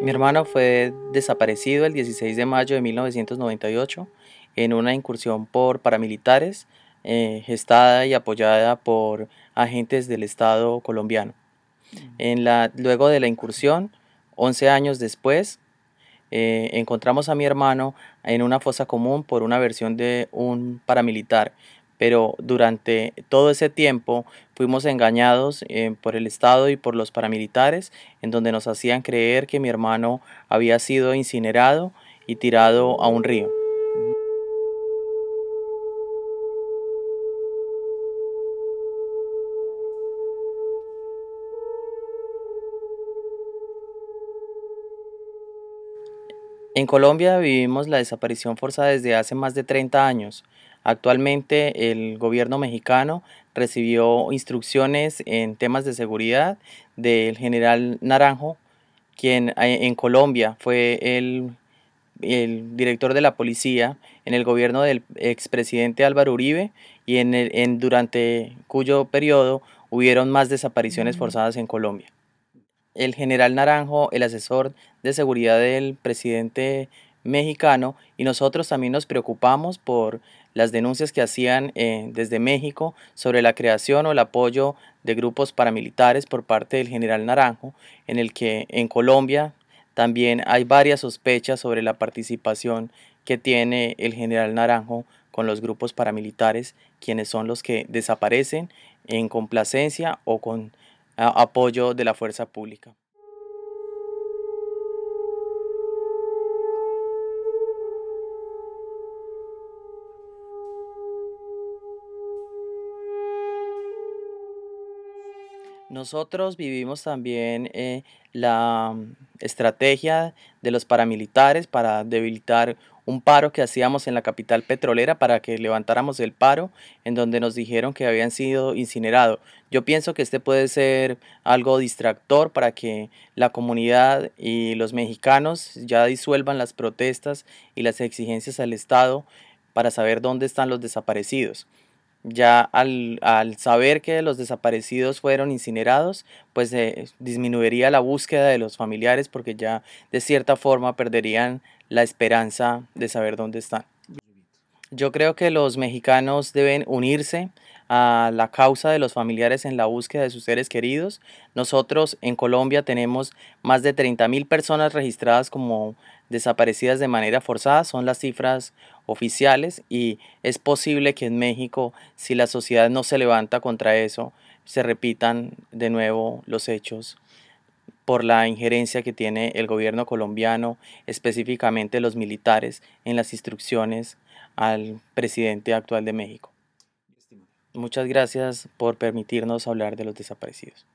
Mi hermano fue desaparecido el 16 de mayo de 1998 en una incursión por paramilitares eh, gestada y apoyada por agentes del Estado colombiano. En la, luego de la incursión, 11 años después, eh, encontramos a mi hermano en una fosa común por una versión de un paramilitar pero durante todo ese tiempo fuimos engañados eh, por el Estado y por los paramilitares, en donde nos hacían creer que mi hermano había sido incinerado y tirado a un río. En Colombia vivimos la desaparición forzada desde hace más de 30 años. Actualmente el gobierno mexicano recibió instrucciones en temas de seguridad del general Naranjo, quien eh, en Colombia fue el, el director de la policía en el gobierno del expresidente Álvaro Uribe y en, durante cuyo periodo hubieron más desapariciones forzadas en Colombia. El general Naranjo, el asesor de seguridad del presidente mexicano y nosotros también nos preocupamos por las denuncias que hacían eh, desde México sobre la creación o el apoyo de grupos paramilitares por parte del general Naranjo, en el que en Colombia también hay varias sospechas sobre la participación que tiene el general Naranjo con los grupos paramilitares, quienes son los que desaparecen en complacencia o con apoyo de la fuerza pública. Nosotros vivimos también eh, la mm, estrategia de los paramilitares para debilitar un paro que hacíamos en la capital petrolera para que levantáramos el paro, en donde nos dijeron que habían sido incinerados. Yo pienso que este puede ser algo distractor para que la comunidad y los mexicanos ya disuelvan las protestas y las exigencias al Estado para saber dónde están los desaparecidos. Ya al, al saber que los desaparecidos fueron incinerados, pues eh, disminuiría la búsqueda de los familiares porque ya de cierta forma perderían la esperanza de saber dónde están. Yo creo que los mexicanos deben unirse a la causa de los familiares en la búsqueda de sus seres queridos. Nosotros en Colombia tenemos más de 30.000 personas registradas como desaparecidas de manera forzada, son las cifras oficiales y es posible que en México, si la sociedad no se levanta contra eso, se repitan de nuevo los hechos por la injerencia que tiene el gobierno colombiano, específicamente los militares, en las instrucciones al presidente actual de México. Muchas gracias por permitirnos hablar de los desaparecidos.